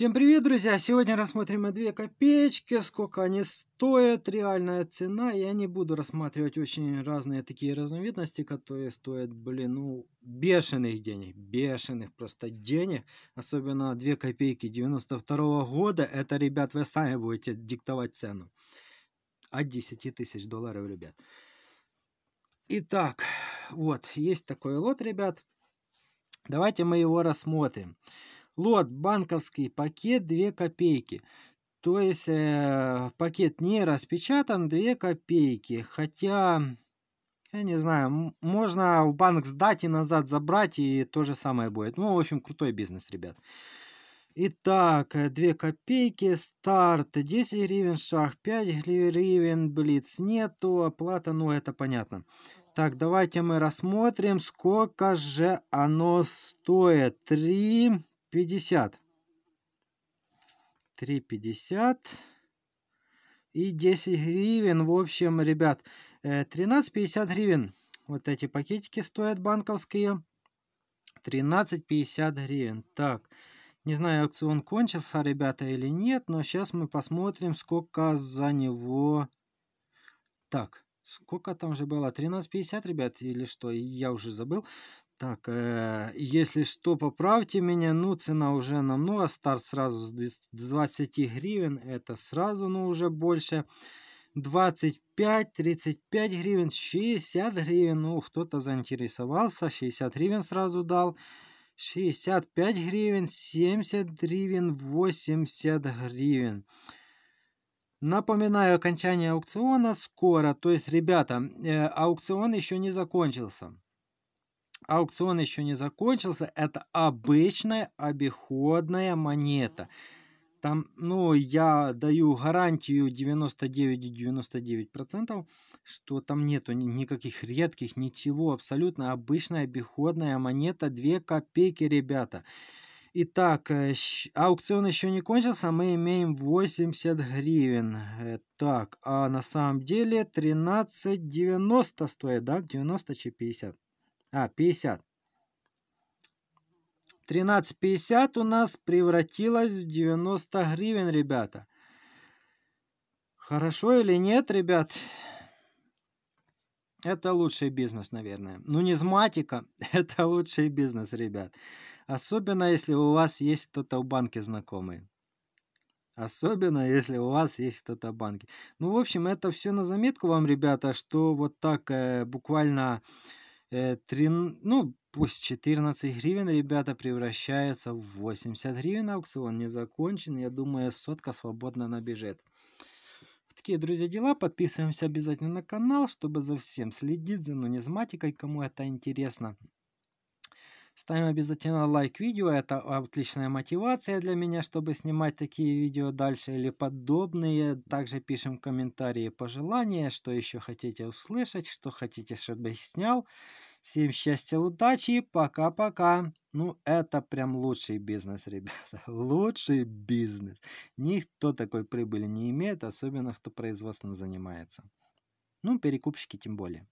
Всем привет, друзья! Сегодня рассмотрим две копеечки, сколько они стоят, реальная цена. Я не буду рассматривать очень разные такие разновидности, которые стоят, блин, ну, бешеных денег, бешеных просто денег. Особенно две копейки 92 -го года, это, ребят, вы сами будете диктовать цену. От 10 тысяч долларов, ребят. Итак, вот, есть такой лот, ребят. Давайте мы его рассмотрим лот банковский, пакет 2 копейки. То есть э, пакет не распечатан, 2 копейки. Хотя, я не знаю, можно в банк сдать и назад забрать, и то же самое будет. Ну, в общем, крутой бизнес, ребят. Итак, 2 э, копейки, старт 10 гривен, шах 5 гривен, блиц нету, оплата, ну это понятно. Так, давайте мы рассмотрим, сколько же оно стоит. 3, 50. 3,50 и 10 гривен. В общем, ребят, 13,50 э, гривен. Вот эти пакетики стоят банковские. 13,50 гривен. Так, не знаю, аукцион кончился, ребята, или нет, но сейчас мы посмотрим, сколько за него... Так, сколько там же было? 13,50, ребят, или что? Я уже забыл. Так, э, если что, поправьте меня. Ну, цена уже намного. Старт сразу с 20 гривен. Это сразу, но ну, уже больше. 25, 35 гривен, 60 гривен. Ну, кто-то заинтересовался. 60 гривен сразу дал. 65 гривен, 70 гривен, 80 гривен. Напоминаю, окончание аукциона скоро. То есть, ребята, э, аукцион еще не закончился аукцион еще не закончился, это обычная обиходная монета. Там, ну, я даю гарантию 99,99%, что там нету никаких редких, ничего, абсолютно обычная обиходная монета, 2 копейки, ребята. Итак, э, аукцион еще не кончился, мы имеем 80 гривен. Э, так, а на самом деле 13,90 стоит, да? 90 чи 50. А, 50. 13.50 у нас превратилось в 90 гривен, ребята. Хорошо или нет, ребят? Это лучший бизнес, наверное. Ну, нумизматика – это лучший бизнес, ребят. Особенно, если у вас есть кто-то в банке знакомый. Особенно, если у вас есть кто-то в банке. Ну, в общем, это все на заметку вам, ребята, что вот так э, буквально э, 3, ну, пусть 14 гривен, ребята, превращается в 80 гривен. Аукцион не закончен. Я думаю, сотка свободно набежит. Вот такие, друзья, дела. Подписываемся обязательно на канал, чтобы за всем следить, за нумизматикой, кому это интересно. Ставим обязательно лайк видео, это отличная мотивация для меня, чтобы снимать такие видео дальше или подобные. Также пишем комментарии, пожелания, что еще хотите услышать, что хотите, чтобы я снял. Всем счастья, удачи, пока-пока. Ну, это прям лучший бизнес, ребята. Лучший бизнес. Никто такой прибыли не имеет, особенно кто производством занимается. Ну, перекупщики тем более.